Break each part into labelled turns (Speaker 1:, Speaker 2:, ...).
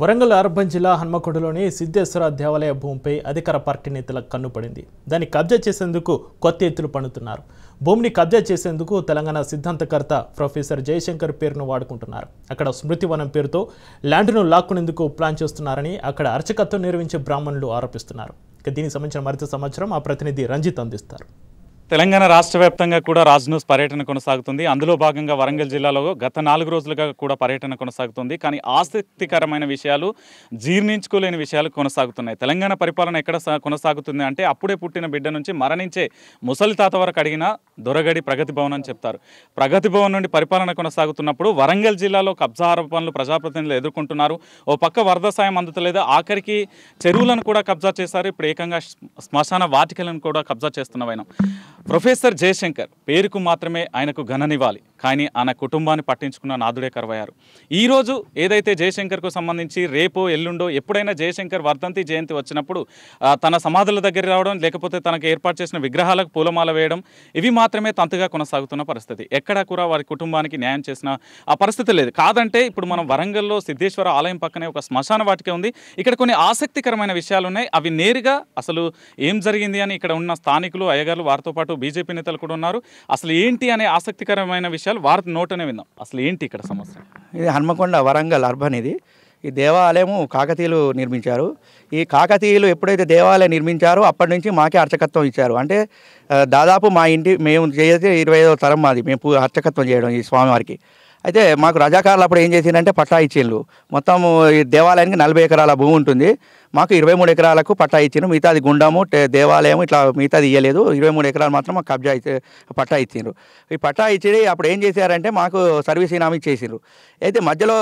Speaker 1: Warangal urban జిల్లా హన్మకొండలోని సిద్ధేశ్వర దేవాలయ భూమిపై అధికార పార్టీ నేతల కన్నుపడింది దాన్ని కబ్జా చేసేందుకు కొత్త ఎత్తులు పండుతున్నారు భూమిని కబ్జా చేసేందుకు తెలంగాణ సిద్ధాంతకర్త ప్రొఫెసర్ జయశంకర్ పేరును వాడుకుంటున్నారు అక్కడ స్మృతివనం పేరుతో ల్యాండ్ను లాక్కునేందుకు ప్లాన్ చేస్తున్నారని అక్కడ అర్చకత్వం నిర్వహించే బ్రాహ్మణులు ఆరోపిస్తున్నారు ఇక దీనికి సంబంధించిన మరింత సమాచారం ఆ ప్రతినిధి రంజిత్ అందిస్తారు తెలంగాణ రాష్ట్ర వ్యాప్తంగా కూడా న్యూస్ పర్యటన కొనసాగుతుంది అందులో భాగంగా వరంగల్ జిల్లాలో గత నాలుగు రోజులుగా కూడా పర్యటన కొనసాగుతుంది కానీ ఆసక్తికరమైన విషయాలు జీర్ణించుకోలేని విషయాలు కొనసాగుతున్నాయి తెలంగాణ పరిపాలన ఎక్కడ కొనసాగుతుంది అంటే అప్పుడే పుట్టిన బిడ్డ నుంచి మరణించే ముసలి తాత వరకు అడిగిన దొరగడి ప్రగతి భవన్ అని చెప్తారు ప్రగతి భవన్ నుండి పరిపాలన కొనసాగుతున్నప్పుడు వరంగల్ జిల్లాలో కబ్జా ఆరోపణలు ప్రజాప్రతినిధులు ఎదుర్కొంటున్నారు ఓ పక్క వరద సాయం అందుతలేదు ఆఖరికి చెరువులను కూడా కబ్జా చేశారు ఇప్పుడు ఏకంగా శ్మశాన వాటికలను కూడా కబ్జా చేస్తున్నవైనా ప్రొఫెసర్ జయశంకర్ పేరుకు మాత్రమే ఆయనకు ఘననివ్వాలి కానీ ఆయన కుటుంబాన్ని పట్టించుకున్న నాదుడే కరువయ్యారు ఈరోజు ఏదైతే జయశంకర్కు సంబంధించి రేపో ఎల్లుండో ఎప్పుడైనా జయశంకర్ వర్ధంతి జయంతి వచ్చినప్పుడు తన సమాధుల దగ్గర రావడం లేకపోతే తనకు ఏర్పాటు చేసిన విగ్రహాలకు పూలమాల వేయడం ఇవి మాత్రమే తంతుగా కొనసాగుతున్న పరిస్థితి ఎక్కడా కూడా వారి కుటుంబానికి న్యాయం చేసిన ఆ పరిస్థితి లేదు కాదంటే ఇప్పుడు మనం వరంగల్లో సిద్ధేశ్వర ఆలయం పక్కనే ఒక శ్మశాన వాటికే ఉంది ఇక్కడ కొన్ని ఆసక్తికరమైన విషయాలు ఉన్నాయి అవి నేరుగా అసలు ఏం జరిగింది అని ఇక్కడ ఉన్న స్థానికులు అయ్యగారు వారితో పాటు బీజేపీ నేతలు కూడా ఉన్నారు అసలు ఏంటి అనే ఆసక్తికరమైన విషయాలు విషయాలు వారి నోటనే విందాం అసలు ఏంటి ఇక్కడ సమస్య
Speaker 2: ఇది హన్మకొండ వరంగల్ అర్బన్ ఇది ఈ దేవాలయము కాకతీయులు నిర్మించారు ఈ కాకతీయులు ఎప్పుడైతే దేవాలయం నిర్మించారో అప్పటి నుంచి మాకే అర్చకత్వం ఇచ్చారు అంటే దాదాపు మా ఇంటి మేము చేసే ఇరవై ఐదవ తరం మాది మేము అర్చకత్వం చేయడం ఈ స్వామివారికి అయితే మాకు రజాకారులు అప్పుడు ఏం చేసిందంటే పట్టా ఇచ్చిండ్రు మొత్తం ఈ దేవాలయానికి నలభై ఎకరాల భూమి ఉంటుంది మాకు ఇరవై మూడు ఎకరాలకు పట్టా ఇచ్చిండ్రు మిగతాది గుండము దేవాలయం ఇట్లా మిగతాది ఇవ్వలేదు ఇరవై మూడు ఎకరాలు మాత్రం మాకు కబ్జా ఇచ్చి పట్టా ఇచ్చిండ్రు ఈ పట్టా ఇచ్చి అప్పుడు ఏం చేశారంటే మాకు సర్వీస్ ఇనామీ చేసిండ్రు అయితే మధ్యలో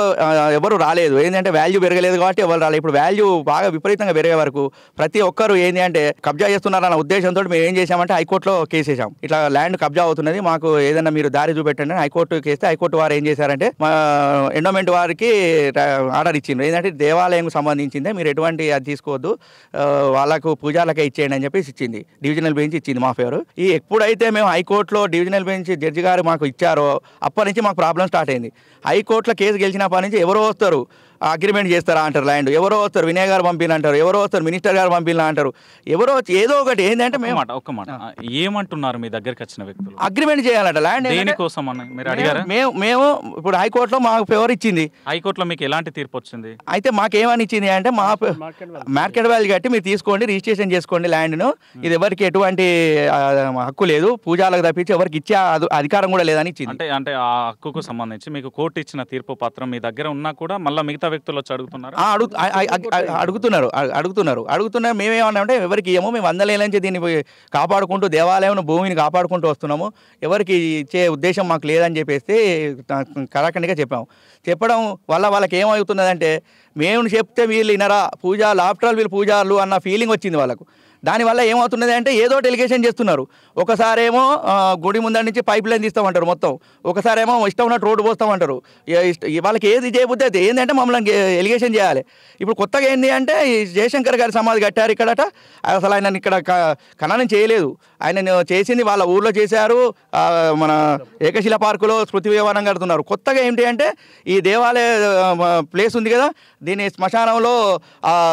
Speaker 2: ఎవరు రాలేదు ఏంటంటే వాల్యూ పెరగలేదు కాబట్టి ఎవరు రాలేదు ఇప్పుడు వాల్యూ బాగా విపరీతంగా పెరిగే వరకు ప్రతి ఒక్కరు ఏంటి అంటే కబ్జా చేస్తున్నారన్న ఉద్దేశంతో మేము ఏం చేశామంటే హైకోర్టులో కేసు వేసాం ఇట్లా ల్యాండ్ కబ్జా అవుతున్నది మాకు ఏదైనా మీరు దారి చూపెట్టండి హైకోర్టు కేస్తే హైకోర్టు వారు ఏం చేశారంటే ఎండోమెంట్ వారికి ఆర్డర్ ఇచ్చిండ్రు ఏంటంటే దేవాలయం సంబంధించిందే మీరు ఎటువంటి అది తీసుకోవద్దు వాళ్ళకు పూజలకే ఇచ్చేయండి అని చెప్పేసి ఇచ్చింది డివిజనల్ బెంచ్ ఇచ్చింది మా ఫేవర్ ఈ ఎప్పుడైతే మేము హైకోర్టులో డివిజనల్ బెంచ్ జడ్జి గారు మాకు ఇచ్చారో అప్పటి నుంచి మాకు ప్రాబ్లం స్టార్ట్ అయింది హైకోర్టులో కేసు గెలిచినప్పటి నుంచి ఎవరో వస్తారు అగ్రిమెంట్ చేస్తారా అంటారు ల్యాండ్ ఎవరో వస్తారు వినయ్ గారు పంపిన అంటారు ఎవరో వస్తారు మినిస్టర్ గారు పంపిన అంటారు ఎవరో ఏదో ఒకటి ఏంటంటే మేము మాట ఒక్క
Speaker 1: మాట ఏమంటున్నారు మీ దగ్గరికి వచ్చిన వ్యక్తులు
Speaker 2: అగ్రిమెంట్ చేయాలంట ల్యాండ్ దేనికోసం మేము మేము ఇప్పుడు హైకోర్టులో మాకు ఫేవర్ ఇచ్చింది
Speaker 1: హైకోర్టులో మీకు ఎలాంటి తీర్పు వచ్చింది
Speaker 2: అయితే మాకు ఏమని ఇచ్చింది అంటే మా మార్కెట్ వాల్యూ కట్టి మీరు తీసుకోండి రిజిస్ట్రేషన్ చేసుకోండి ల్యాండ్ను ఇది ఎవరికి ఎటువంటి హక్కు లేదు పూజాలకు తప్పించి ఎవరికి ఇచ్చే అధికారం కూడా లేదని ఇచ్చింది అంటే
Speaker 1: అంటే ఆ హక్కుకు సంబంధించి మీకు కోర్టు ఇచ్చిన తీర్పు పత్రం మీ దగ్గర ఉన్నా కూడా మళ్ళీ మిగతా మిగతా వ్యక్తులు వచ్చి అడుగుతున్నారు
Speaker 2: అడుగు అడుగుతున్నారు అడుగుతున్నారు అడుగుతున్నారు మేమేమన్నా అంటే ఎవరికి ఇయ్యము మేము వందలేళ్ళ నుంచి దీన్ని కాపాడుకుంటూ దేవాలయం భూమిని కాపాడుకుంటూ వస్తున్నాము ఎవరికి ఇచ్చే ఉద్దేశం మాకు లేదని చెప్పేసి కరాఖండిగా చెప్పాము చెప్పడం వల్ల వాళ్ళకి ఏమవుతున్నదంటే మేము చెప్తే వీళ్ళు వినరా పూజాలు ఆఫ్టర్ ఆల్ వీళ్ళు పూజాలు అన్న ఫీలింగ్ వచ్చింది వాళ్ళకు దానివల్ల ఏమవుతున్నది అంటే ఏదో డెలిగేషన్ చేస్తున్నారు ఒకసారేమో గుడి ముందర నుంచి పైప్ లైన్ తీస్తామంటారు మొత్తం ఒకసారేమో ఇష్టం ఉన్నట్టు రోడ్డు పోస్తామంటారు వాళ్ళకి ఏది చేయబుద్ధి అయితే ఏంటంటే మమ్మల్ని ఎలిగేషన్ చేయాలి ఇప్పుడు కొత్తగా ఏంటి అంటే జయశంకర్ గారి సమాధి కట్టారు ఇక్కడట అసలు ఆయన ఇక్కడ ఖననం చేయలేదు ఆయన చేసింది వాళ్ళ ఊర్లో చేశారు మన ఏకశిల పార్కులో స్మృతి వ్యవహారం కడుతున్నారు కొత్తగా ఏంటి అంటే ఈ దేవాలయ ప్లేస్ ఉంది కదా దీన్ని శ్మశానంలో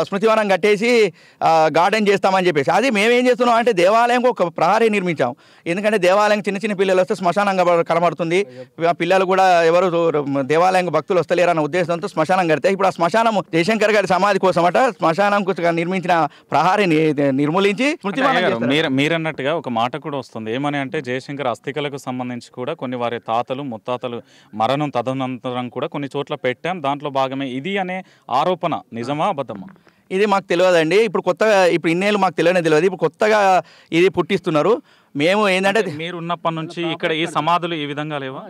Speaker 2: స్మృతివనం కట్టేసి గార్డెన్ చేస్తామని చెప్పి చెప్పేసి అది మేమేం చేస్తున్నాం అంటే దేవాలయంకి ఒక ప్రహరీ నిర్మించాం ఎందుకంటే దేవాలయం చిన్న చిన్న పిల్లలు వస్తే శ్మశానంగా కనబడుతుంది పిల్లలు కూడా ఎవరు దేవాలయం భక్తులు వస్తలేరన్న ఉద్దేశంతో శ్మశానం కడితే ఇప్పుడు ఆ శ్మశానం జయశంకర్ గారి సమాధి కోసం అట శ్మశానం నిర్మించిన ప్రహారీ నిర్మూలించి
Speaker 1: మీరన్నట్టుగా ఒక మాట కూడా వస్తుంది ఏమని అంటే జయశంకర్ అస్థికలకు సంబంధించి కూడా కొన్ని వారి తాతలు ముత్తాతలు మరణం తదనంతరం కూడా కొన్ని చోట్ల పెట్టాం దాంట్లో భాగమే ఇది అనే ఆరోపణ నిజమా అబద్ధమా
Speaker 2: ఇది మాకు తెలియదండి ఇప్పుడు కొత్తగా ఇప్పుడు ఇన్నేళ్ళు మాకు తెలియనే తెలియదు ఇప్పుడు కొత్తగా ఇది పుట్టిస్తున్నారు మేము ఏంటంటే
Speaker 1: మీరు ఉన్నప్పటి నుంచి ఇక్కడ ఏ సమాధులు ఈ విధంగా లేవా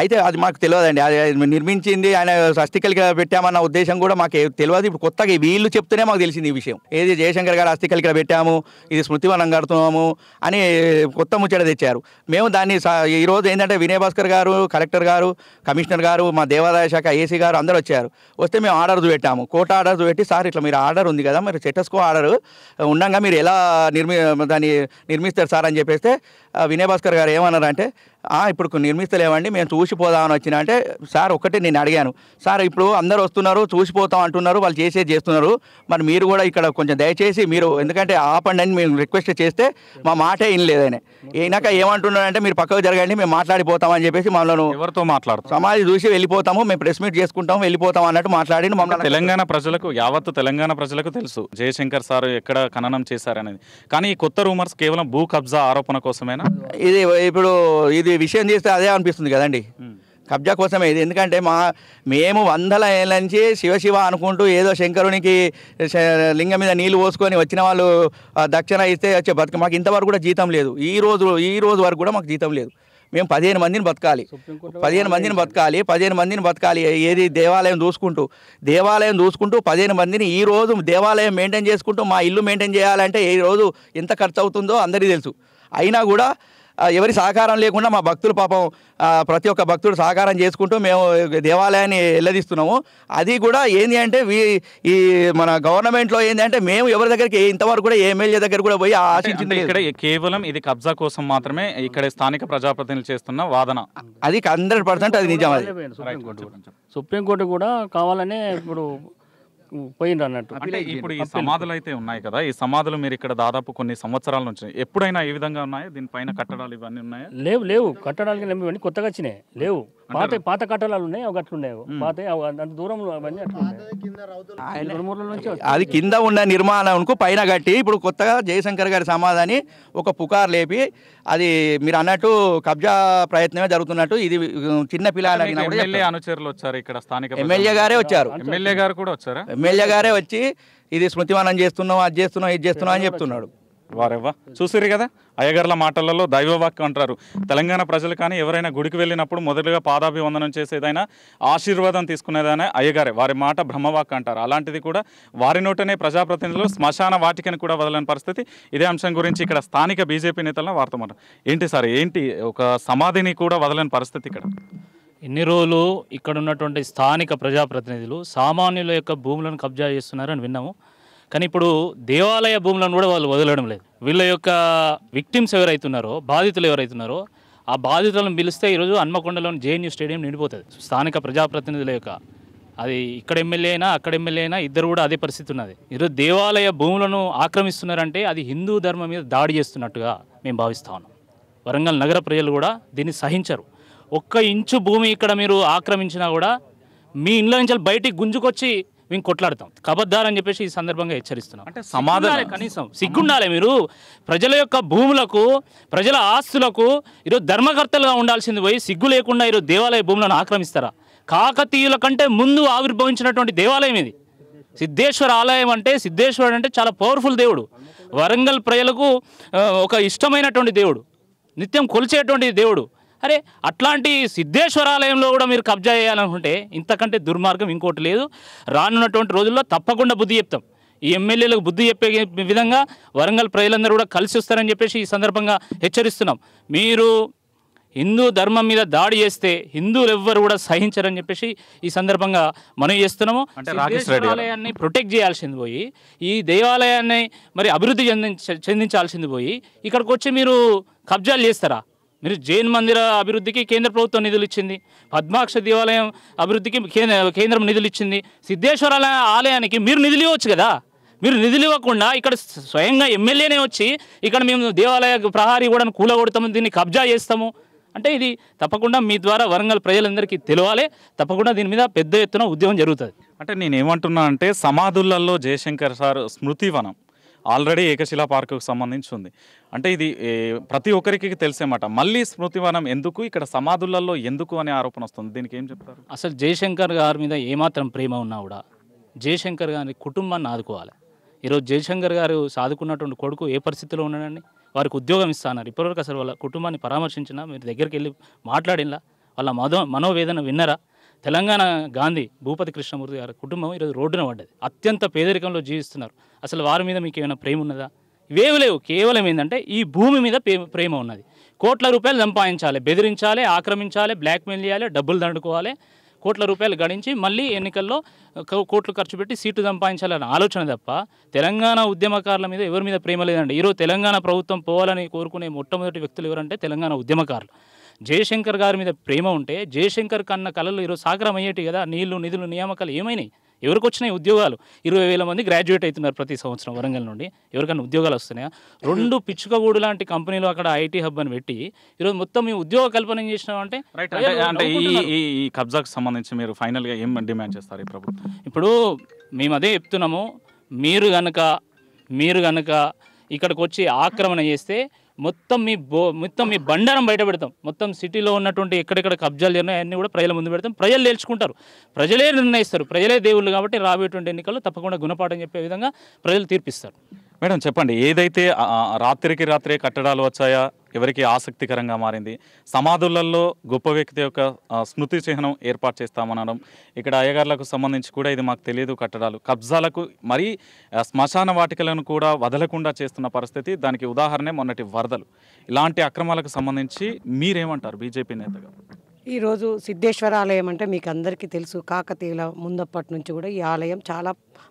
Speaker 2: అయితే అది మాకు తెలియదండి అది నిర్మించింది ఆయన అస్థికలిగా పెట్టామన్న ఉద్దేశం కూడా మాకు తెలియదు ఇప్పుడు కొత్తగా వీళ్ళు చెప్తేనే మాకు తెలిసింది ఈ విషయం ఏది జయశంకర్ గారు అస్థికలిగా పెట్టాము ఇది స్మృతివనం కడుతున్నాము అని కొత్త ముచ్చట తెచ్చారు మేము దాన్ని ఈరోజు ఏంటంటే వినయ్ భాస్కర్ గారు కలెక్టర్ గారు కమిషనర్ గారు మా దేవాదాయ శాఖ ఏసీ గారు అందరు వచ్చారు వస్తే మేము ఆర్డర్ పెట్టాము కోట ఆర్డర్స్ పెట్టి సార్ ఇట్లా మీరు ఆర్డర్ ఉంది కదా మీరు స్టేటస్కో ఆర్డర్ ఉండగా మీరు ఎలా నిర్మి దాన్ని నిర్మిస్తారు సార్ అని చెప్పేసి వినయ్ భాస్కర్ గారు ఏమన్నారంటే ఇప్పుడు నిర్మిస్తలేవండి మేము చూసిపోదామని వచ్చినా అంటే సార్ ఒకటి నేను అడిగాను సార్ ఇప్పుడు అందరు వస్తున్నారు చూసిపోతాం అంటున్నారు వాళ్ళు చేసేది చేస్తున్నారు మరి మీరు కూడా ఇక్కడ కొంచెం దయచేసి మీరు ఎందుకంటే ఆపండి అని మేము రిక్వెస్ట్ చేస్తే మా మాటే ఇనలేదని అయినాక ఏమంటున్నారంటే మీరు పక్కకు జరగండి మేము మాట్లాడిపోతామని చెప్పేసి మమ్మల్ని ఎవరితో మాట్లాడుతూ సమాధి చూసి వెళ్ళిపోతాము మేము ప్రెస్ మీట్ చేసుకుంటాము వెళ్ళిపోతాం అన్నట్టు మాట్లాడి మమ్మల్ని తెలంగాణ
Speaker 1: ప్రజలకు యావత్తు తెలంగాణ ప్రజలకు తెలుసు జయశంకర్ సార్ ఎక్కడ ఖననం చేశారనేది కానీ ఈ కొత్త రూమర్స్ కేవలం భూ కబ్జా ఆరోపణ కోసమేనా
Speaker 2: ఇది ఇప్పుడు ఇది విషయం చేస్తే అదే అనిపిస్తుంది కదండి కబ్జా కోసమే ఇది ఎందుకంటే మా మేము వందల ఏళ్ళ నుంచి శివశివ అనుకుంటూ ఏదో శంకరునికి లింగం మీద నీళ్లు పోసుకొని వచ్చిన వాళ్ళు దక్షిణ ఇస్తే వచ్చే బతుక మాకు ఇంతవరకు కూడా జీతం లేదు ఈ రోజు ఈ రోజు వరకు కూడా మాకు జీతం లేదు మేము పదిహేను మందిని బతకాలి పదిహేను మందిని బతకాలి పదిహేను మందిని బతకాలి ఏది దేవాలయం చూసుకుంటూ దేవాలయం చూసుకుంటూ పదిహేను మందిని ఈ రోజు దేవాలయం మెయింటైన్ చేసుకుంటూ మా ఇల్లు మెయింటైన్ చేయాలంటే ఈ రోజు ఎంత ఖర్చు అవుతుందో అందరికీ తెలుసు అయినా కూడా ఎవరి సహకారం లేకుండా మా భక్తులు పాపం ప్రతి ఒక్క భక్తుడు సహకారం చేసుకుంటూ మేము దేవాలయాన్ని వెళ్ళదీస్తున్నాము అది కూడా ఏంది అంటే ఈ మన గవర్నమెంట్లో ఏంది అంటే మేము ఎవరి దగ్గరికి ఇంతవరకు కూడా ఎమ్మెల్యే దగ్గర కూడా పోయి ఆశించింది ఇక్కడ
Speaker 1: కేవలం ఇది కబ్జా కోసం మాత్రమే ఇక్కడ స్థానిక ప్రజాప్రతినిధులు చేస్తున్న వాదన అది హండ్రెడ్ పర్సెంట్ అది నిజం అది
Speaker 3: సుప్రీంకోర్టు కూడా కావాలనే ఇప్పుడు పోయిండు అన్నట్టు అంటే ఇప్పుడు ఈ సమాధులు
Speaker 1: అయితే ఉన్నాయి కదా ఈ సమాధులు మీరు ఇక్కడ దాదాపు కొన్ని సంవత్సరాల నుంచి ఎప్పుడైనా ఏ విధంగా ఉన్నాయో దీనిపైన కట్టడాలు ఇవన్నీ ఉన్నాయా
Speaker 3: లేవు లేవు కట్టడాలు ఇవన్నీ కొత్తగా వచ్చినాయి
Speaker 2: లేవు పాత
Speaker 3: పాత కట్టడాలు ఉన్నాయి అవి అట్లున్నాయి పాత అంత దూరంలో అవన్నీ అట్లున్నాయి
Speaker 2: అది కింద ఉన్న నిర్మాణంకు పైన కట్టి ఇప్పుడు కొత్తగా జయశంకర్ గారి సమాధాని ఒక పుకార్ లేపి అది మీరు అన్నట్టు కబ్జా ప్రయత్నమే జరుగుతున్నట్టు ఇది చిన్న పిల్లలు
Speaker 1: అనుచరులు వచ్చారు ఇక్కడ స్థానిక ఎమ్మెల్యే గారే వచ్చారు ఎమ్మెల్యే గారు కూడా వచ్చారు ఎమ్మెల్యే
Speaker 2: గారే వచ్చి ఇది స్మృతివానం చేస్తున్నాం అది చేస్తున్నాం ఇది చేస్తున్నాం అని చెప్తున్నాడు వారెవ్వా
Speaker 1: చూసిరు కదా అయ్యగారుల మాటలలో దైవవాక్యం అంటారు తెలంగాణ ప్రజలు కానీ ఎవరైనా గుడికి వెళ్ళినప్పుడు మొదటిగా పాదాభివందనం చేసేదైనా ఆశీర్వాదం తీసుకునేదైనా అయ్యగారే వారి మాట బ్రహ్మవాక్ అంటారు అలాంటిది కూడా వారి నోటనే ప్రజాప్రతినిధులు శ్మశాన వాటికని కూడా వదలని పరిస్థితి ఇదే అంశం గురించి ఇక్కడ స్థానిక బీజేపీ నేతలను వార్తమంటారు ఏంటి సార్ ఏంటి ఒక సమాధిని కూడా వదలని పరిస్థితి ఇక్కడ
Speaker 3: ఎన్ని రోజులు ఇక్కడ ఉన్నటువంటి స్థానిక ప్రజాప్రతినిధులు సామాన్యుల యొక్క భూములను కబ్జా చేస్తున్నారని విన్నాము కానీ ఇప్పుడు దేవాలయ భూములను కూడా వాళ్ళు వదలడం లేదు వీళ్ళ యొక్క విక్టిమ్స్ ఎవరైతున్నారో బాధితులు ఎవరైతున్నారో ఆ బాధితులను పిలిస్తే ఈరోజు హన్మకొండలోని జేఎన్యూ స్టేడియం నిండిపోతుంది స్థానిక ప్రజాప్రతినిధుల యొక్క అది ఇక్కడ ఎమ్మెల్యే అయినా అక్కడ ఎమ్మెల్యే అయినా ఇద్దరు కూడా అదే పరిస్థితి ఉన్నది ఈరోజు దేవాలయ భూములను ఆక్రమిస్తున్నారంటే అది హిందూ ధర్మం మీద దాడి చేస్తున్నట్టుగా మేము భావిస్తా ఉన్నాం వరంగల్ నగర ప్రజలు కూడా దీన్ని సహించరు ఒక్క ఇంచు భూమి ఇక్కడ మీరు ఆక్రమించినా కూడా మీ ఇంట్లో నుంచి బయటికి గుంజుకొచ్చి మేము కొట్లాడతాం కబద్దారు అని చెప్పేసి ఈ సందర్భంగా హెచ్చరిస్తున్నాం అంటే సమాధానం కనీసం సిగ్గుండాలి మీరు ప్రజల యొక్క భూములకు ప్రజల ఆస్తులకు ఈరోజు ధర్మకర్తలుగా ఉండాల్సింది పోయి సిగ్గు లేకుండా ఈరోజు దేవాలయ భూములను ఆక్రమిస్తారా కాకతీయుల కంటే ముందు ఆవిర్భవించినటువంటి దేవాలయం ఇది సిద్ధేశ్వర ఆలయం అంటే సిద్ధేశ్వరుడు అంటే చాలా పవర్ఫుల్ దేవుడు వరంగల్ ప్రజలకు ఒక ఇష్టమైనటువంటి దేవుడు నిత్యం కొలిచేటువంటి దేవుడు అరే అట్లాంటి సిద్ధేశ్వరాలయంలో కూడా మీరు కబ్జా చేయాలనుకుంటే ఇంతకంటే దుర్మార్గం ఇంకోటి లేదు రానున్నటువంటి రోజుల్లో తప్పకుండా బుద్ధి చెప్తాం ఈ ఎమ్మెల్యేలకు బుద్ధి చెప్పే విధంగా వరంగల్ ప్రజలందరూ కూడా కలిసి వస్తారని చెప్పేసి ఈ సందర్భంగా హెచ్చరిస్తున్నాం మీరు హిందూ ధర్మం మీద దాడి చేస్తే హిందువులు ఎవ్వరు కూడా సహించరని చెప్పేసి ఈ సందర్భంగా మనం చేస్తున్నాము దేవాలయాన్ని ప్రొటెక్ట్ చేయాల్సింది పోయి ఈ దేవాలయాన్ని మరి అభివృద్ధి చెందించాల్సింది పోయి ఇక్కడికి వచ్చి మీరు కబ్జాలు చేస్తారా మీరు జైన్ మందిర అభివృద్ధికి కేంద్ర ప్రభుత్వం నిధులు ఇచ్చింది పద్మాక్ష దేవాలయం అభివృద్ధికి కేంద్రం నిధులు ఇచ్చింది సిద్ధేశ్వర ఆలయానికి మీరు నిధులు ఇవ్వచ్చు కదా మీరు నిధులు ఇవ్వకుండా ఇక్కడ స్వయంగా ఎమ్మెల్యేనే వచ్చి ఇక్కడ మేము దేవాలయ ప్రహారీ కూడా కూలగొడతాము దీన్ని కబ్జా చేస్తాము అంటే ఇది తప్పకుండా మీ ద్వారా
Speaker 1: వరంగల్ ప్రజలందరికీ తెలియాలి తప్పకుండా దీని మీద పెద్ద ఎత్తున ఉద్యమం జరుగుతుంది అంటే నేను ఏమంటున్నా అంటే సమాధులలో జయశంకర్ సార్ స్మృతివనం ఆల్రెడీ ఏకశిలా పార్కుకు సంబంధించి ఉంది అంటే ఇది ప్రతి ఒక్కరికి తెలిసేమాట మళ్ళీ స్మృతివనం ఎందుకు ఇక్కడ సమాధులలో ఎందుకు అనే ఆరోపణ వస్తుంది దీనికి ఏం చెప్తారు అసలు జయశంకర్ గారి మీద ఏమాత్రం ప్రేమ ఉన్నా కూడా జయశంకర్
Speaker 3: గారి కుటుంబాన్ని ఆదుకోవాలి ఈరోజు జయశంకర్ గారు సాదుకున్నటువంటి కొడుకు ఏ పరిస్థితిలో ఉన్నాడండి వారికి ఉద్యోగం ఇస్తాన్నారు ఇప్పటివరకు అసలు వాళ్ళ కుటుంబాన్ని పరామర్శించినా మీరు దగ్గరికి వెళ్ళి మాట్లాడినలా వాళ్ళ మనో మనోవేదన విన్నరా తెలంగాణ గాంధీ భూపతి కృష్ణమూర్తి గారి కుటుంబం ఈరోజు రోడ్డున పడ్డది అత్యంత పేదరికంలో జీవిస్తున్నారు అసలు వారి మీద మీకు ఏమైనా ప్రేమ ఉన్నదా ఇవేవి లేవు కేవలం ఏంటంటే ఈ భూమి మీద ప్రేమ ఉన్నది కోట్ల రూపాయలు సంపాదించాలి బెదిరించాలి ఆక్రమించాలి బ్లాక్మెయిల్ చేయాలి డబ్బులు దండుకోవాలి కోట్ల రూపాయలు గడించి మళ్ళీ ఎన్నికల్లో కోట్లు ఖర్చు పెట్టి సీటు సంపాదించాలనే ఆలోచన తప్ప తెలంగాణ ఉద్యమకారుల మీద ఎవరి మీద ప్రేమ లేదండి ఈరోజు తెలంగాణ ప్రభుత్వం పోవాలని కోరుకునే మొట్టమొదటి వ్యక్తులు ఎవరంటే తెలంగాణ ఉద్యమకారులు జయశంకర్ గారి మీద ప్రేమ ఉంటే జయశంకర్ కన్న కళలు ఈరోజు సాగరం అయ్యేటి కదా నీళ్లు నిధులు నియామకాలు ఏమైనాయి ఎవరికి వచ్చినాయి ఉద్యోగాలు ఇరవై వేల మంది గ్రాడ్యుయేట్ అవుతున్నారు ప్రతి సంవత్సరం వరంగల్ నుండి ఎవరికైనా ఉద్యోగాలు వస్తున్నాయా రెండు పిచ్చుకగూడు లాంటి కంపెనీలు అక్కడ ఐటీ హబ్ అని పెట్టి ఈరోజు మొత్తం మీ ఉద్యోగ కల్పన చేసినాం అంటే అంటే
Speaker 1: ఈ ఈ కబ్జాకు సంబంధించి మీరు ఫైనల్గా ఏం డిమాండ్ చేస్తారు ఈ ప్రభుత్వం ఇప్పుడు మేము
Speaker 3: అదే చెప్తున్నాము మీరు కనుక మీరు కనుక ఇక్కడికి వచ్చి ఆక్రమణ చేస్తే మొత్తం మీ బో మొత్తం మీ బండారం బయట పెడతాం మొత్తం సిటీలో ఉన్నటువంటి ఎక్కడెక్కడ కబ్జాలు జరిగినాయి అన్నీ కూడా ప్రజల ముందు పెడతాం ప్రజలు నేర్చుకుంటారు ప్రజలే నిర్ణయిస్తారు ప్రజలే దేవుళ్ళు కాబట్టి రాబోయేటువంటి ఎన్నికల్లో తప్పకుండా గుణపాఠం చెప్పే విధంగా ప్రజలు తీర్పిస్తారు
Speaker 1: మేడం చెప్పండి ఏదైతే రాత్రికి రాత్రే కట్టడాలు వచ్చాయా ఎవరికి ఆసక్తికరంగా మారింది సమాధులలో గొప్ప వ్యక్తి యొక్క స్మృతి చిహ్నం ఏర్పాటు చేస్తామనడం ఇక్కడ అయ్యగారులకు సంబంధించి కూడా ఇది మాకు తెలియదు కట్టడాలు కబ్జాలకు మరీ శ్మశాన వాటికలను కూడా వదలకుండా చేస్తున్న పరిస్థితి దానికి ఉదాహరణే మొన్నటి వరదలు ఇలాంటి అక్రమాలకు సంబంధించి మీరేమంటారు బీజేపీ నేతగా
Speaker 4: ఈరోజు సిద్ధేశ్వర ఆలయం అంటే మీకు అందరికీ తెలుసు కాకతీయుల ముందప్పటి నుంచి కూడా ఈ ఆలయం చాలా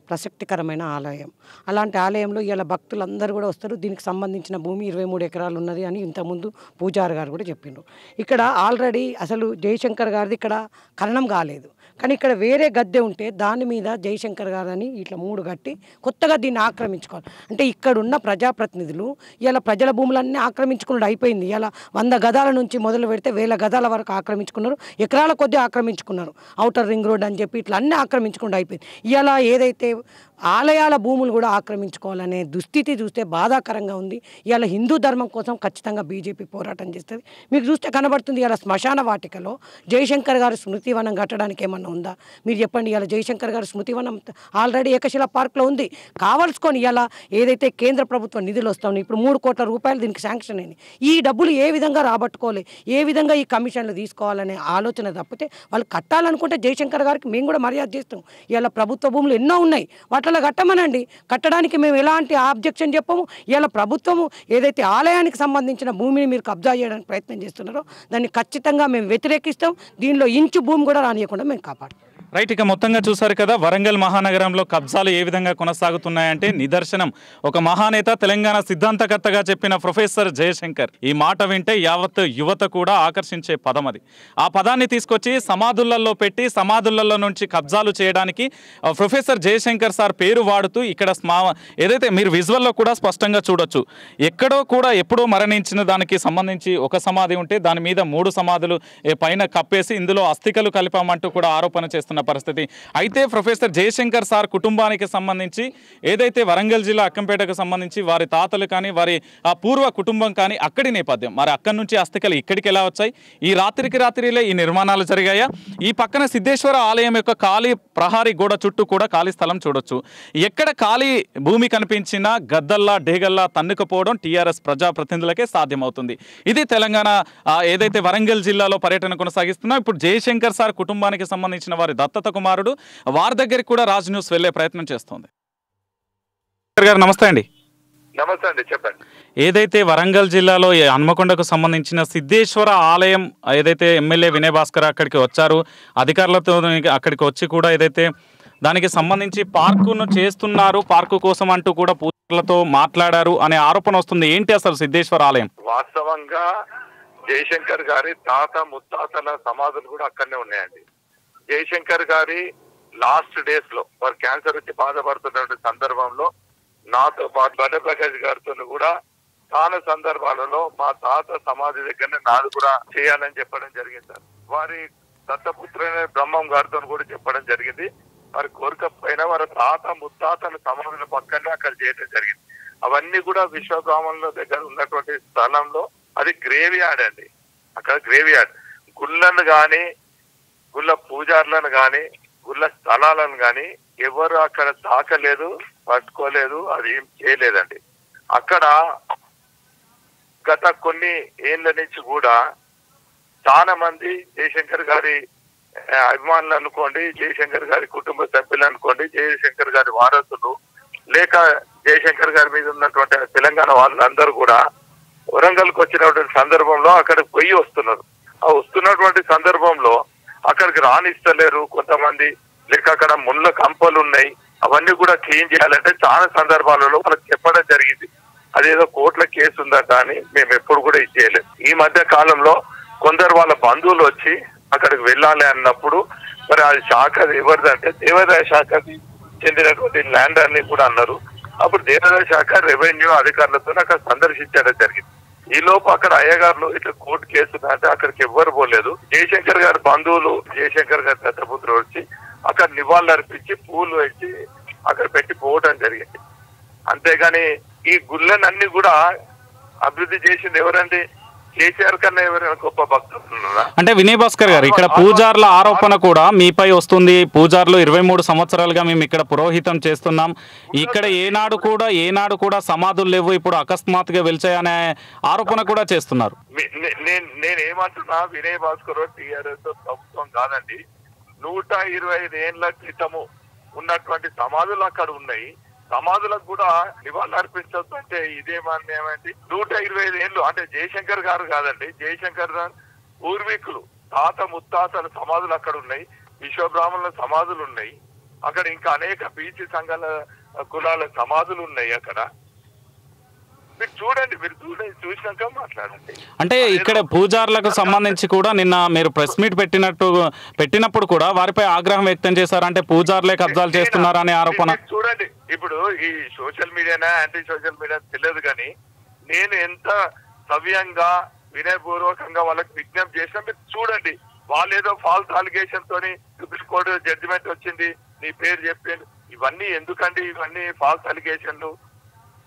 Speaker 4: ప్రసక్తికరమైన ఆలయం అలాంటి ఆలయంలో ఇలా భక్తులందరూ కూడా వస్తారు దీనికి సంబంధించిన భూమి ఇరవై మూడు ఎకరాలు ఉన్నది అని ఇంతకుముందు పూజారి గారు కూడా చెప్పిండ్రు ఇక్కడ ఆల్రెడీ అసలు జయశంకర్ గారిది ఇక్కడ కరణం కాలేదు కానీ ఇక్కడ వేరే గద్దె ఉంటే దాని మీద జయశంకర్ గారని ఇట్లా మూడు కట్టి కొత్తగా దీన్ని ఆక్రమించుకోవాలి అంటే ఇక్కడున్న ప్రజాప్రతినిధులు ఇలా ప్రజల భూములన్నీ ఆక్రమించుకున్నట్టు అయిపోయింది ఇలా వంద గదాల నుంచి మొదలు పెడితే వేల గదాల వరకు ఆక్రమించుకున్నారు ఎకరాల కొద్దీ ఆక్రమించుకున్నారు అవుటర్ రింగ్ రోడ్ అని చెప్పి ఇట్లా అన్నీ ఆక్రమించుకుంటూ అయిపోయింది ఇలా ఏదైతే they ఆలయాల భూములు కూడా ఆక్రమించుకోవాలనే దుస్థితి చూస్తే బాధాకరంగా ఉంది ఇవాళ హిందూ ధర్మం కోసం ఖచ్చితంగా బీజేపీ పోరాటం చేస్తుంది మీకు చూస్తే కనబడుతుంది ఇలా శ్మశాన వాటికలో జయశంకర్ గారు స్మృతివనం కట్టడానికి ఏమన్నా ఉందా మీరు చెప్పండి ఇలా జయశంకర్ గారు స్మృతివనం ఆల్రెడీ ఏకశిల పార్క్లో ఉంది కావాల్సుకొని ఇలా ఏదైతే కేంద్ర ప్రభుత్వం నిధులు వస్తామో ఇప్పుడు మూడు కోట్ల రూపాయలు దీనికి శాంక్షన్ అయింది ఈ డబ్బులు ఏ విధంగా రాబట్టుకోవాలి ఏ విధంగా ఈ కమిషన్లు తీసుకోవాలనే ఆలోచన తప్పితే వాళ్ళు కట్టాలనుకుంటే జయశంకర్ గారికి మేము కూడా మర్యాద చేస్తాం ఇలా ప్రభుత్వ భూములు ఎన్నో ఉన్నాయి వాటిలో వందల కట్టమనండి కట్టడానికి మేము ఎలాంటి ఆబ్జెక్షన్ చెప్పము ఇలా ప్రభుత్వము ఏదైతే ఆలయానికి సంబంధించిన భూమిని మీరు కబ్జా చేయడానికి ప్రయత్నం చేస్తున్నారో దాన్ని ఖచ్చితంగా మేము వ్యతిరేకిస్తాం దీనిలో ఇంచు భూమి కూడా రానియకుండా మేము కాపాడుతాం
Speaker 1: రైట్ ఇక మొత్తంగా చూసారు కదా వరంగల్ మహానగరంలో కబ్జాలు ఏ విధంగా కొనసాగుతున్నాయంటే నిదర్శనం ఒక మహానేత తెలంగాణ సిద్ధాంతకర్తగా చెప్పిన ప్రొఫెసర్ జయశంకర్ ఈ మాట వింటే యావత్ యువత కూడా ఆకర్షించే పదం అది ఆ పదాన్ని తీసుకొచ్చి సమాధులలో పెట్టి సమాధులలో నుంచి కబ్జాలు చేయడానికి ప్రొఫెసర్ జయశంకర్ సార్ పేరు వాడుతూ ఇక్కడ స్మా ఏదైతే మీరు విజువల్లో కూడా స్పష్టంగా చూడొచ్చు ఎక్కడో కూడా ఎప్పుడో మరణించిన దానికి సంబంధించి ఒక సమాధి ఉంటే దాని మీద మూడు సమాధులు పైన కప్పేసి ఇందులో అస్థికలు కలిపామంటూ కూడా ఆరోపణ చేస్తున్నారు పరిస్థితి అయితే ప్రొఫెసర్ జయశంకర్ సార్ కుటుంబానికి సంబంధించి ఏదైతే వరంగల్ జిల్లా అక్కంపేటకు సంబంధించి వారి తాతలు కానీ వారి ఆ పూర్వ కుటుంబం కానీ అక్కడి నేపథ్యం మరి అక్కడి నుంచి అస్థికలు ఇక్కడికి ఎలా వచ్చాయి ఈ రాత్రికి రాత్రిలే ఈ నిర్మాణాలు జరిగాయా ఈ పక్కన సిద్ధేశ్వర ఆలయం యొక్క ఖాళీ ప్రహారీ గోడ చుట్టూ కూడా ఖాళీ స్థలం చూడొచ్చు ఎక్కడ ఖాళీ భూమి కనిపించినా గద్దల్లా డేగల్లా తన్నుకపోవడం టీఆర్ఎస్ ప్రజాప్రతినిధులకే సాధ్యమవుతుంది ఇది తెలంగాణ ఏదైతే వరంగల్ జిల్లాలో పర్యటన కొనసాగిస్తున్నా ఇప్పుడు జయశంకర్ సార్ కుటుంబానికి సంబంధించిన వారి దత్త దత్తత కుమారుడు వారి దగ్గరికి కూడా రాజ్ న్యూస్ వెళ్లే ప్రయత్నం చేస్తోంది నమస్తే అండి
Speaker 5: నమస్తే అండి చెప్పండి
Speaker 1: ఏదైతే వరంగల్ జిల్లాలో హన్మకొండకు సంబంధించిన సిద్ధేశ్వర ఆలయం ఏదైతే ఎమ్మెల్యే వినయ్ భాస్కర్ అక్కడికి వచ్చారు అధికారులతో అక్కడికి వచ్చి కూడా ఏదైతే దానికి సంబంధించి పార్కును చేస్తున్నారు పార్కు కోసం అంటూ కూడా పూజలతో మాట్లాడారు అనే ఆరోపణ వస్తుంది ఏంటి అసలు సిద్ధేశ్వర ఆలయం
Speaker 5: వాస్తవంగా జయశంకర్ గారి తాత ముత్తాతల సమాధులు కూడా అక్కడనే ఉన్నాయండి జయశంకర్ గారి లాస్ట్ డేస్ లో వారు క్యాన్సర్ వచ్చి బాధపడుతున్నటువంటి సందర్భంలో నాతో బండప్రకాష్ గారితో కూడా చాలా సందర్భాలలో మా తాత సమాధి దగ్గరనే నాది కూడా చేయాలని చెప్పడం జరిగింది సార్ వారి దత్తపుత్రైన బ్రహ్మం గారితో కూడా చెప్పడం జరిగింది వారి కోరిక పైన వారి తాత ముత్తాతల సమాధుల పక్కనే అక్కడ చేయడం జరిగింది అవన్నీ కూడా విశ్వబ్రాహ్మణుల దగ్గర ఉన్నటువంటి స్థలంలో అది గ్రేవ్ యార్డ్ అండి అక్కడ గ్రేవ్ యార్డ్ గుళ్ళను కానీ గుళ్ళ పూజారులను కానీ గుళ్ళ స్థలాలను కానీ ఎవరు అక్కడ తాకలేదు పట్టుకోలేదు అది ఏం చేయలేదండి అక్కడ గత కొన్ని ఏళ్ళ నుంచి కూడా చాలా మంది జయశంకర్ గారి అభిమానులు అనుకోండి జయశంకర్ గారి కుటుంబ సభ్యులు అనుకోండి జయశంకర్ గారి వారసులు లేక జయశంకర్ గారి మీద ఉన్నటువంటి తెలంగాణ వాళ్ళందరూ కూడా వరంగల్కి వచ్చినటువంటి సందర్భంలో అక్కడికి పోయి వస్తున్నారు ఆ వస్తున్నటువంటి సందర్భంలో అక్కడికి రానిస్తలేరు కొంతమంది లేక అక్కడ ముళ్ళ కంపలు ఉన్నాయి అవన్నీ కూడా క్లీన్ చేయాలంటే చాలా సందర్భాలలో వాళ్ళకి చెప్పడం జరిగింది అదేదో కోట్ల కేసు ఉందట కానీ మేము ఎప్పుడు కూడా ఇది ఈ మధ్య కాలంలో కొందరు వాళ్ళ బంధువులు వచ్చి అక్కడికి వెళ్ళాలి అన్నప్పుడు మరి అది శాఖ ఎవరిదంటే దేవాదాయ శాఖకి చెందినటువంటి ల్యాండ్ కూడా అన్నారు అప్పుడు దేవాదాయ శాఖ రెవెన్యూ అధికారులతో అక్కడ సందర్శించడం జరిగింది ఈ లోపు అక్కడ అయ్యగారులు ఇట్లా కోర్టు కేసు అంటే అక్కడికి ఎవ్వరు పోలేదు జయశంకర్ గారి బంధువులు జయశంకర్ గారి దత్తపుత్రులు వచ్చి అక్కడ నివాళులు అర్పించి పూలు వేసి అక్కడ పెట్టి పోవటం జరిగింది అంతేగాని ఈ గుళ్ళనన్నీ కూడా అభివృద్ధి చేసింది ఎవరండి
Speaker 1: అంటే వినయ్ భాస్కర్ గారు ఇక్కడ పూజార్ల ఆరోపణ కూడా మీపై వస్తుంది పూజార్లు ఇరవై మూడు సంవత్సరాలుగా మేము ఇక్కడ పురోహితం చేస్తున్నాం ఇక్కడ ఏనాడు కూడా ఏనాడు కూడా సమాధులు లేవు ఇప్పుడు అకస్మాత్తుగా వెలిచాయనే ఆరోపణ కూడా చేస్తున్నారు
Speaker 5: నేను నేనేమంటున్నా వినయ్ భాస్కర్ టీఆర్ఎస్ ప్రభుత్వం కాదండి నూట ఇరవై ఐదు ఏళ్ళ క్రితము ఉన్నటువంటి సమాధులు అక్కడ ఉన్నాయి సమాధులకు కూడా నివాళులు అర్పించవచ్చు అంటే ఇదే మన ఏమండి నూట ఇరవై ఐదు ఏళ్ళు అంటే జయశంకర్ గారు కాదండి జయశంకర్ పూర్వీకులు తాత ముత్తాతల సమాధులు అక్కడ ఉన్నాయి విశ్వబ్రాహ్మణుల సమాధులు ఉన్నాయి అక్కడ ఇంకా అనేక బీసీ సంఘాల కులాల సమాధులు ఉన్నాయి అక్కడ మీరు చూడండి మీరు చూడండి
Speaker 4: చూసినాక మాట్లాడండి
Speaker 1: అంటే ఇక్కడ పూజారులకు సంబంధించి కూడా నిన్న మీరు ప్రెస్ మీట్ పెట్టినట్టు పెట్టినప్పుడు కూడా వారిపై ఆగ్రహం వ్యక్తం చేశారంటే పూజారులే కబ్జాలు చేస్తున్నారనే ఆరోపణ
Speaker 5: చూడండి ఇప్పుడు ఈ సోషల్ మీడియానా యాంటీ సోషల్ మీడియా తెలియదు కానీ నేను ఎంత సవ్యంగా వినయపూర్వకంగా వాళ్ళకి విజ్ఞప్తి చేసినా మీరు చూడండి వాళ్ళు ఏదో ఫాల్స్ అలిగేషన్ తోని కోర్టు జడ్జిమెంట్ వచ్చింది నీ పేరు చెప్పింది ఇవన్నీ ఎందుకండి ఇవన్నీ ఫాల్స్ అలిగేషన్లు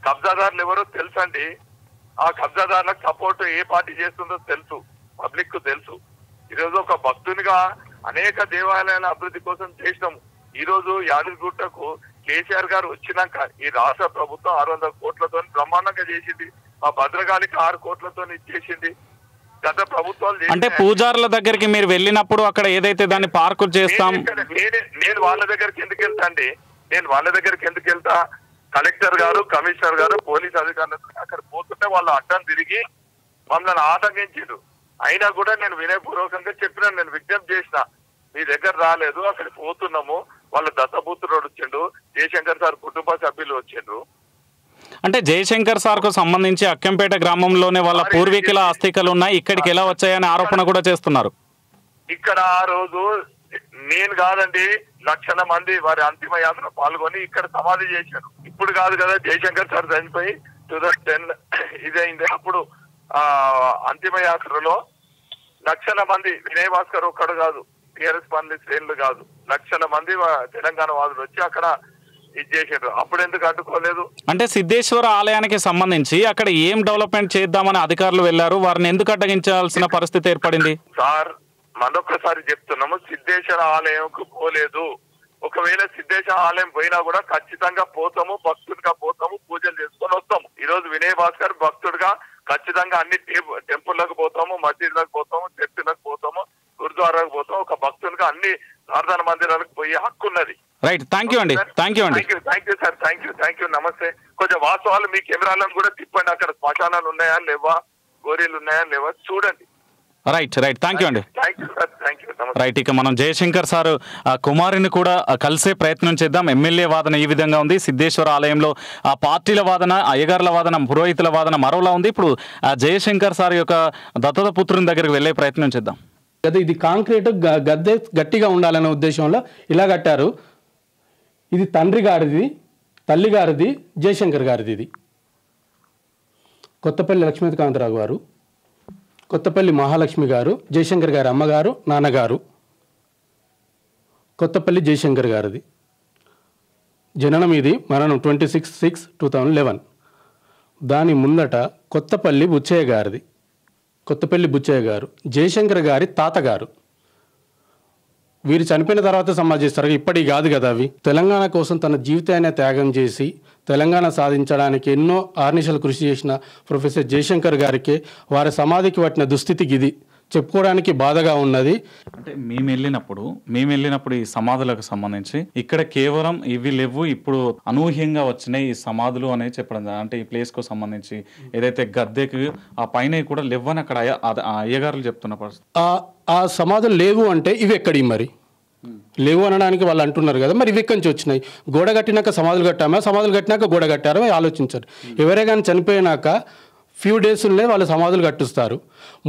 Speaker 5: కబ్జాదారులు ఎవరో తెలుసండి ఆ కబ్జాదారులకు సపోర్ట్ ఏ పార్టీ చేస్తుందో తెలుసు పబ్లిక్ కు తెలుసు ఈరోజు ఒక భక్తునిగా అనేక దేవాలయాల అభివృద్ధి కోసం చేసినాము ఈ రోజు యాదగిరిగుట్టకు కేసీఆర్ గారు వచ్చినాక ఈ రాష్ట్ర ప్రభుత్వం ఆరు వందల కోట్లతో బ్రహ్మాండంగా చేసింది ఆ భద్రకాళికి ఆరు కోట్లతో ఇచ్చేసింది గత ప్రభుత్వాలు అంటే పూజారుల
Speaker 1: దగ్గరికి మీరు వెళ్ళినప్పుడు అక్కడ ఏదైతే దాన్ని పార్కులు చేస్తాం
Speaker 5: నేను వాళ్ళ దగ్గరికి ఎందుకు వెళ్తా అండి నేను వాళ్ళ దగ్గరికి ఎందుకు వెళ్తా కలెక్టర్ గారు కమిషనర్ గారు పోలీస్ అధికారులు అక్కడ పోతుంటే వాళ్ళు అడ్డం తిరిగి మమ్మల్ని ఆటంకించారు అయినా కూడా నేను వినయపూర్వకంగా చెప్పిన నేను విజ్ఞప్తి చేసిన మీ దగ్గర రాలేదు అక్కడ పోతున్నాము వాళ్ళ దత్తపుత్రుడు వచ్చిండు జయశంకర్ సార్ కుటుంబ సభ్యులు వచ్చిండ్రు
Speaker 1: అంటే జయశంకర్ సార్ కు సంబంధించి అక్కంపేట గ్రామంలోనే వాళ్ళ పూర్వీకుల ఆస్తికలు ఉన్నాయి ఇక్కడికి ఎలా వచ్చాయని ఆరోపణ కూడా చేస్తున్నారు
Speaker 5: ఇక్కడ ఆ రోజు నేను కాదండి లక్షల మంది వారి అంతిమ యాత్ర పాల్గొని ఇక్కడ సమాధి చేశారు ఇప్పుడు కాదు కదా జయశంకర్ సార్ చనిపోయి టూ థౌసండ్ టెన్ ఇదైంది అప్పుడు ఆ అంతిమ యాత్రలో లక్షల మంది వినయ్ భాస్కర్ ఒక్కడు కాదు టీఆర్ఎస్ పనులు శ్రేణులు కాదు లక్షల మంది తెలంగాణ వాదులు వచ్చి అక్కడ ఇది చేశారు అప్పుడు ఎందుకు
Speaker 1: అడ్డుకోలేదు అంటే సిద్ధేశ్వర ఆలయానికి సంబంధించి అక్కడ ఏం డెవలప్మెంట్ చేద్దామని అధికారులు వెళ్లారు వారిని ఎందుకు అడ్డగించాల్సిన పరిస్థితి ఏర్పడింది
Speaker 5: సార్ మరొకసారి చెప్తున్నాము సిద్ధేశ్వర ఆలయంకు పోలేదు ఒకవేళ సిద్ధేశ్వర ఆలయం పోయినా కూడా ఖచ్చితంగా పోతాము భక్తుడిగా పోతాము పూజలు చేసుకొని వస్తాము ఈ రోజు వినయ్ భాస్కర్ భక్తుడిగా ఖచ్చితంగా అన్ని టెంపుల్లకు పోతాము మసీదులకు పోతాము చర్చిలకు పోతాము గురుద్వారాలకు పోతాము ఒక భక్తుడిగా అన్ని ప్రార్థన మందిరాలకు పోయే హక్కు ఉన్నది
Speaker 1: రైట్ థ్యాంక్ యూ అండి thank you
Speaker 5: thank you sir thank you thank you నమస్తే కొంచెం వాస్తవాలు మీ కెమెరాలను కూడా తిప్పండి అక్కడ శ్మశానాలు ఉన్నాయా లేవా గోరీలు ఉన్నాయా లేవా చూడండి
Speaker 1: రైట్ రైట్ థ్యాంక్ యూ అండి రైట్ ఇక మనం జయశంకర్ సార్ కుమారుని కూడా కలిసే ప్రయత్నం చేద్దాం ఎమ్మెల్యే వాదన ఈ విధంగా ఉంది సిద్ధేశ్వర ఆలయంలో ఆ పార్టీల వాదన అయ్యగారుల వాదన పురోహితుల వాదన మరోలా ఉంది ఇప్పుడు జయశంకర్ సార్ యొక్క దత్తత పుత్రుని దగ్గరికి వెళ్ళే ప్రయత్నం చేద్దాం
Speaker 6: కదా ఇది కాంక్రీట్ గద్దె గట్టిగా ఉండాలనే ఉద్దేశంలో ఇలా కట్టారు ఇది తండ్రి గారిది తల్లి గారిది జయశంకర్ గారిది ఇది కొత్తపల్లి లక్ష్మీకాంతరావు గారు కొత్తపల్లి మహాలక్ష్మి గారు జయశంకర్ గారి అమ్మగారు నాన్నగారు కొత్తపల్లి జయశంకర్ గారిది జననం ఇది మరణం twenty six six two thousand eleven దాని ముందట కొత్తపల్లి బుచ్చయ్య గారిది కొత్తపల్లి బుచ్చయ్య గారు జయశంకర్ గారి తాతగారు వీరు చనిపోయిన తర్వాత సమాజ్ చేస్తారు ఇప్పటికి కాదు కదా అవి తెలంగాణ కోసం తన జీవితాన్ని త్యాగం చేసి తెలంగాణ సాధించడానికి ఎన్నో ఆర్నిషలు కృషి చేసిన ప్రొఫెసర్ జయశంకర్ గారికి వారి సమాధికి పట్టిన దుస్థితి ఇది చెప్పుకోవడానికి బాధగా ఉన్నది అంటే
Speaker 1: మేము వెళ్ళినప్పుడు మేము వెళ్ళినప్పుడు ఈ సమాధులకు సంబంధించి ఇక్కడ కేవలం ఇవి లేవు ఇప్పుడు అనూహ్యంగా వచ్చినాయి ఈ సమాధులు అనేది చెప్పడం అంటే ఈ ప్లేస్కు సంబంధించి ఏదైతే గద్దెకు ఆ పైన కూడా లేవని అక్కడ అయ్యగారులు చెప్తున్న పరిస్థితి
Speaker 6: ఆ సమాధులు లేవు అంటే ఇవి ఎక్కడి మరి లేవు అనడానికి వాళ్ళు అంటున్నారు కదా మరి ఇవి నుంచి వచ్చినాయి గోడ కట్టినాక సమాధులు కట్టామా సమాధులు కట్టినాక గోడ కట్టారా ఆలోచించారు ఎవరే కానీ చనిపోయినాక ఫ్యూ డేస్లోనే వాళ్ళు సమాధులు కట్టిస్తారు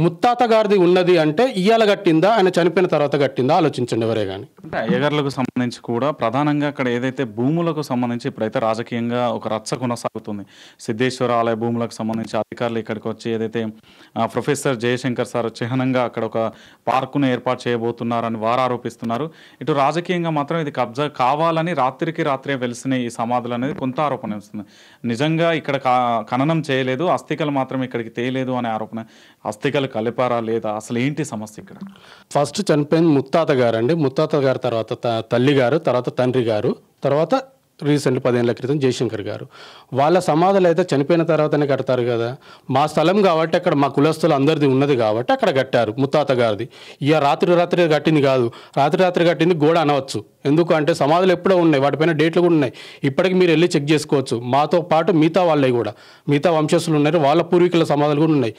Speaker 6: ముత్తాత గారిది ఉన్నది అంటే ఇయ్యాల కట్టిందా ఆయన చనిపోయిన తర్వాత కట్టిందా ఆలోచించండి ఎవరే కానీ
Speaker 1: అయ్యగారులకు సంబంధించి కూడా ప్రధానంగా అక్కడ ఏదైతే భూములకు సంబంధించి ఇప్పుడైతే రాజకీయంగా ఒక రచ్చ కొనసాగుతుంది సిద్ధేశ్వర ఆలయ భూములకు సంబంధించి అధికారులు ఇక్కడికి వచ్చి ఏదైతే ప్రొఫెసర్ జయశంకర్ సార్ చిహ్నంగా అక్కడ ఒక పార్కును ఏర్పాటు చేయబోతున్నారని వారు ఆరోపిస్తున్నారు ఇటు రాజకీయంగా మాత్రం ఇది కబ్జా కావాలని రాత్రికి రాత్రే వెలిసిన ఈ సమాధులు అనేది కొంత ఆరోపణ వస్తుంది నిజంగా ఇక్కడ ఖననం చేయలేదు అస్థికలు మాత్రం ఇక్కడికి తేలేదు అనే ఆరోపణ అస్థికలు కలిపారా లేదా అసలు ఏంటి సమస్య ఇక్కడ
Speaker 6: ఫస్ట్ చనిపోయింది ముత్తాత గారు అండి ముత్తాత గారు తర్వాత తల్లి గారు తర్వాత తండ్రి గారు తర్వాత రీసెంట్ పదిహేనుల క్రితం జయశంకర్ గారు వాళ్ళ సమాధులు అయితే చనిపోయిన తర్వాతనే కడతారు కదా మా స్థలం కాబట్టి అక్కడ మా కులస్తులు అందరిది ఉన్నది కాబట్టి అక్కడ కట్టారు ముత్తాత గారిది ఇక రాత్రి రాత్రి కట్టింది కాదు రాత్రి రాత్రి కట్టింది గోడ అనవచ్చు ఎందుకు అంటే సమాధులు ఎప్పుడో ఉన్నాయి వాటిపైన డేట్లు కూడా ఉన్నాయి ఇప్పటికి మీరు వెళ్ళి చెక్ చేసుకోవచ్చు మాతో పాటు మిగతా వాళ్ళే కూడా మిగతా వంశస్థులు ఉన్నారు వాళ్ళ పూర్వీకుల సమాధులు కూడా ఉన్నాయి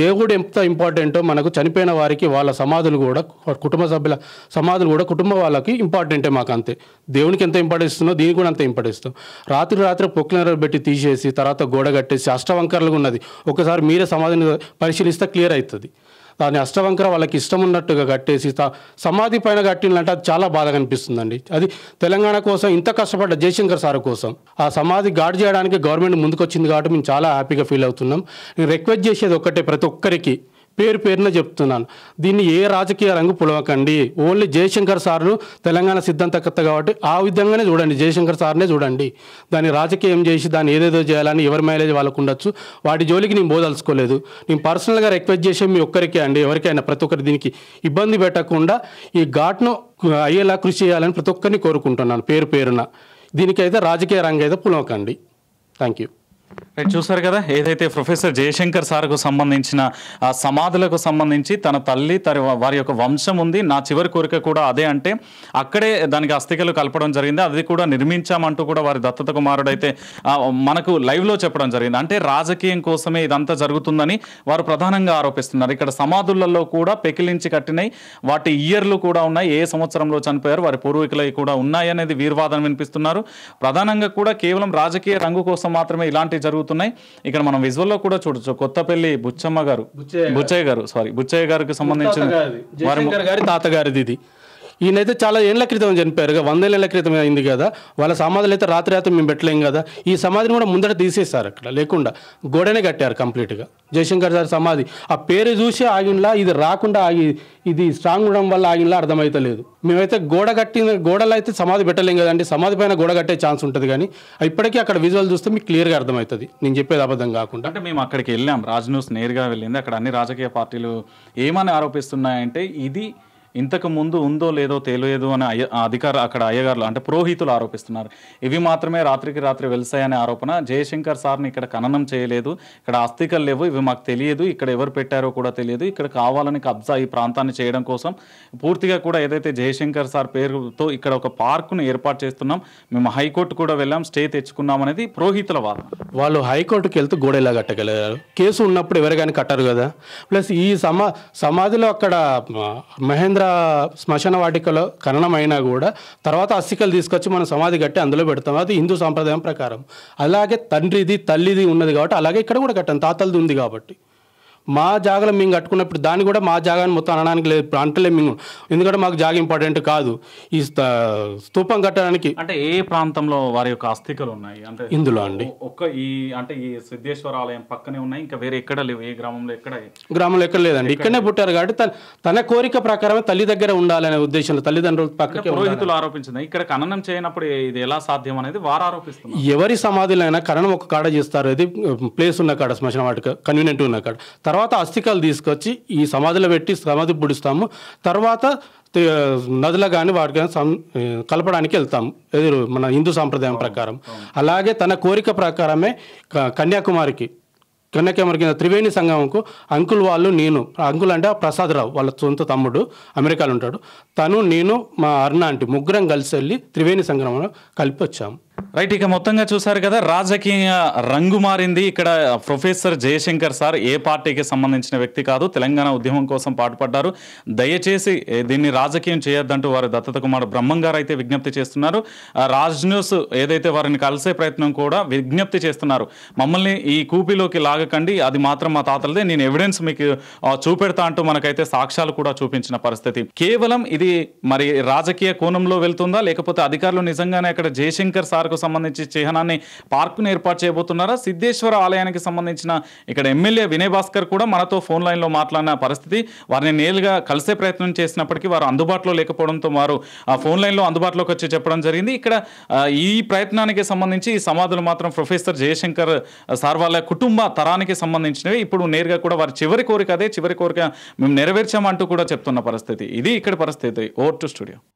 Speaker 6: దేవుడు ఎంత ఇంపార్టెంటో మనకు చనిపోయిన వారికి వాళ్ళ సమాధులు కూడా కుటుంబ సభ్యుల సమాధులు కూడా కుటుంబ వాళ్ళకి ఇంపార్టెంటే మాకు అంతే దేవునికి ఎంత ఇంపార్టెన్స్ ఇస్తుందో దీనికి కూడా అంత ఇంపార్టెన్స్ ఇస్తాం రాత్రి రాత్రి పొక్కినర పెట్టి తీసేసి తర్వాత గోడ కట్టేసి అష్టవంకరలుగా ఉన్నది ఒకసారి మీరే సమాధిని పరిశీలిస్తే క్లియర్ అవుతుంది దాని అష్టవంకర వాళ్ళకి ఇష్టం ఉన్నట్టుగా కట్టేసి సమాధి పైన కట్టిందంటే అది చాలా బాధ కనిపిస్తుందండి అది తెలంగాణ కోసం ఇంత కష్టపడ్డ జయశంకర్ సార్ కోసం ఆ సమాధి గాడ్ చేయడానికి గవర్నమెంట్ ముందుకొచ్చింది కాబట్టి మేము చాలా హ్యాపీగా ఫీల్ అవుతున్నాం నేను రిక్వెస్ట్ చేసేది ఒక్కటే ప్రతి ఒక్కరికి పేరు పేరున చెప్తున్నాను దీన్ని ఏ రాజకీయ రంగు పులవకండి ఓన్లీ జయశంకర్ సార్ను తెలంగాణ సిద్ధాంతకర్త కాబట్టి ఆ విధంగానే చూడండి జయశంకర్ సార్నే చూడండి దాన్ని రాజకీయం చేసి దాన్ని ఏదేదో చేయాలని ఎవరి మైలేజ్ వాళ్ళకు ఉండొచ్చు వాటి జోలికి నేను బోదలుచుకోలేదు నేను పర్సనల్గా రిక్వెస్ట్ చేసే మీ ఒక్కరికే అండి ఎవరికైనా ప్రతి ఒక్కరి దీనికి ఇబ్బంది పెట్టకుండా ఈ ఘాట్ను అయ్యేలా కృషి చేయాలని ప్రతి ఒక్కరిని కోరుకుంటున్నాను పేరు పేరున దీనికైతే రాజకీయ రంగు అయితే పులవకండి థ్యాంక్ యూ
Speaker 1: చూసారు కదా ఏదైతే ప్రొఫెసర్ జయశంకర్ సార్కు సంబంధించిన సమాధులకు సంబంధించి తన తల్లి తరి వారి యొక్క వంశం ఉంది నా చివరి కోరిక కూడా అదే అంటే అక్కడే దానికి అస్థికలు కలపడం జరిగింది అది కూడా నిర్మించామంటూ కూడా వారి దత్తత కుమారుడు అయితే మనకు లైవ్లో చెప్పడం జరిగింది అంటే రాజకీయం కోసమే ఇదంతా జరుగుతుందని వారు ప్రధానంగా ఆరోపిస్తున్నారు ఇక్కడ సమాధులలో కూడా పెకిలించి కట్టినాయి వాటి ఇయర్లు కూడా ఉన్నాయి ఏ సంవత్సరంలో చనిపోయారు వారి పూర్వీకులవి కూడా ఉన్నాయి అనేది వీర్వాదం వినిపిస్తున్నారు ప్రధానంగా కూడా కేవలం రాజకీయ రంగు కోసం మాత్రమే ఇలాంటి జరుగుతున్నాయి ఇక్కడ మనం విజువల్లో కూడా చూడొచ్చు కొత్తపల్లి
Speaker 6: బుచ్చమ్మ గారు బుచ్చయ్య గారు సారీ బుచ్చయ్య గారికి సంబంధించిన వారి గారి తాతగారిది ఇది ఈయనైతే చాలా ఏళ్ల క్రితం చనిపోయారు వందేళ్ళ క్రితం అయింది కదా వాళ్ళ సమాధులు అయితే రాత్రి రాత్రి మేము పెట్టలేం కదా ఈ సమాధిని కూడా ముందట తీసేశారు అక్కడ లేకుండా గోడనే కట్టారు కంప్లీట్గా జయశంకర్ సార్ సమాధి ఆ పేరు చూసి ఆగిన్లా ఇది రాకుండా ఆగి ఇది స్ట్రాంగ్ ఉండడం వల్ల ఆగిన్లా అర్థమైతే లేదు మేమైతే గోడ కట్టిన గోడలు అయితే సమాధి పెట్టలేం కదండి సమాధి పైన గోడ కట్టే ఛాన్స్ ఉంటుంది కానీ ఇప్పటికీ అక్కడ విజువల్ చూస్తే మీకు క్లియర్గా అర్థమవుతుంది నేను చెప్పేది అబద్ధం కాకుండా అంటే మేము అక్కడికి వెళ్ళాం రాజ్
Speaker 1: న్యూస్ నేరుగా వెళ్ళింది అక్కడ అన్ని రాజకీయ పార్టీలు ఏమని ఆరోపిస్తున్నాయంటే ఇది ఇంతకు ముందు ఉందో లేదో తెలియదు అని అయ్య అధికార అక్కడ అయ్యగారులు అంటే పురోహితులు ఆరోపిస్తున్నారు ఇవి మాత్రమే రాత్రికి రాత్రి వెలిసాయనే ఆరోపణ జయశంకర్ సార్ని ఇక్కడ ఖననం చేయలేదు ఇక్కడ ఆస్తికలు లేవు ఇవి మాకు తెలియదు ఇక్కడ ఎవరు పెట్టారో కూడా తెలియదు ఇక్కడ కావాలని కబ్జా ఈ ప్రాంతాన్ని చేయడం కోసం పూర్తిగా కూడా ఏదైతే జయశంకర్ సార్ పేరుతో ఇక్కడ ఒక పార్కును ఏర్పాటు చేస్తున్నాం మేము హైకోర్టు కూడా వెళ్ళాం స్టే తెచ్చుకున్నాం అనేది పురోహితుల వాదన
Speaker 6: వాళ్ళు హైకోర్టుకి వెళ్తూ గోడెలా కట్టగలిగారు కేసు ఉన్నప్పుడు ఎవరికైనా కట్టరు కదా ప్లస్ ఈ సమా సమాధిలో అక్కడ మహేంద్ర రామచంద్ర శ్మశాన వాటికలో ఖననమైనా కూడా తర్వాత అస్థికలు తీసుకొచ్చి మనం సమాధి కట్టి అందులో పెడతాం అది హిందూ సాంప్రదాయం ప్రకారం అలాగే తండ్రిది తల్లిది ఉన్నది కాబట్టి అలాగే ఇక్కడ కూడా కట్టాం తాతలది ఉంది కాబట్టి మా జాగాలో మేము కట్టుకున్నప్పుడు దాన్ని కూడా మా జాగాని మొత్తం అనడానికి లేదు అంటలే మేము ఎందుకంటే మాకు జాగ ఇంపార్టెంట్ కాదు ఈ స్తూపం కట్టడానికి అంటే ఏ ప్రాంతంలో వారి యొక్క ఆస్తికలు ఉన్నాయి అంటే ఇందులో అండి
Speaker 1: ఒక్క ఈ అంటే ఈ సిద్ధేశ్వర ఆలయం పక్కనే ఉన్నాయి ఇంకా వేరే ఎక్కడ లేవు ఏ గ్రామంలో ఎక్కడ
Speaker 6: గ్రామంలో ఎక్కడ లేదండి ఇక్కడనే పుట్టారు కాబట్టి తన కోరిక ప్రకారమే తల్లి దగ్గర ఉండాలనే ఉద్దేశంలో తల్లిదండ్రులు పక్కకి రోహితులు
Speaker 1: ఆరోపించింది ఇక్కడ ఖననం చేయనప్పుడు ఇది ఎలా సాధ్యం అనేది వారు
Speaker 6: ఆరోపిస్తుంది ఎవరి సమాధులైనా ఖననం ఒక కాడ చేస్తారు అది ప్లేస్ ఉన్న కాడ శ్మశాన వాటికి కన్వీనియంట్ ఉన్న కాడ తర్వాత తర్వాత అస్థికలు తీసుకొచ్చి ఈ సమాధిలో పెట్టి సమాధి పుడిస్తాము తర్వాత నదుల కానీ వాటి కానీ కలపడానికి వెళ్తాం ఎదురు మన హిందూ సాంప్రదాయం ప్రకారం అలాగే తన కోరిక ప్రకారమే కన్యాకుమారికి కన్యాకుమారి కింద త్రివేణి సంగమంకు అంకుల్ వాళ్ళు నేను అంకుల్ అంటే ప్రసాదరావు వాళ్ళ సొంత తమ్ముడు అమెరికాలో ఉంటాడు తను నేను మా అర్ణ అంటే ముగ్గురం కలిసి వెళ్ళి త్రివేణి సంగమంలో కలిపి వచ్చాము రైట్
Speaker 1: ఇక మొత్తంగా చూసారు కదా రాజకీయ రంగు మారింది ఇక్కడ ప్రొఫెసర్ జయశంకర్ సార్ ఏ పార్టీకి సంబంధించిన వ్యక్తి కాదు తెలంగాణ ఉద్యమం కోసం పాటుపడ్డారు దయచేసి దీన్ని రాజకీయం చేయొద్దంటూ వారు దత్తత కుమార్ బ్రహ్మం గారు అయితే విజ్ఞప్తి చేస్తున్నారు రాజ్ న్యూస్ ఏదైతే వారిని కలిసే ప్రయత్నం కూడా విజ్ఞప్తి చేస్తున్నారు మమ్మల్ని ఈ కూపీలోకి లాగకండి అది మాత్రం మా తాతలదే నేను ఎవిడెన్స్ మీకు చూపెడతా అంటూ మనకైతే సాక్ష్యాలు కూడా చూపించిన పరిస్థితి కేవలం ఇది మరి రాజకీయ కోణంలో వెళ్తుందా లేకపోతే అధికారులు నిజంగానే అక్కడ జయశంకర్ సార్ పార్కు సంబంధించి చిహ్నాన్ని పార్కును ఏర్పాటు చేయబోతున్నారా సిద్ధేశ్వర ఆలయానికి సంబంధించిన ఇక్కడ ఎమ్మెల్యే వినయ్ భాస్కర్ కూడా మనతో ఫోన్ లైన్లో మాట్లాడిన పరిస్థితి వారిని నేరుగా కలిసే ప్రయత్నం చేసినప్పటికీ వారు అందుబాటులో లేకపోవడంతో వారు ఆ ఫోన్ లైన్లో అందుబాటులోకి వచ్చి చెప్పడం జరిగింది ఇక్కడ ఈ ప్రయత్నానికి సంబంధించి ఈ సమాధులు మాత్రం ప్రొఫెసర్ జయశంకర్ సార్ వాళ్ళ కుటుంబ తరానికి సంబంధించినవి ఇప్పుడు నేరుగా కూడా వారి చివరి కోరిక అదే చివరి కోరిక మేము నెరవేర్చామంటూ కూడా చెప్తున్న పరిస్థితి ఇది ఇక్కడ పరిస్థితి ఓవర్ టు స్టూడియో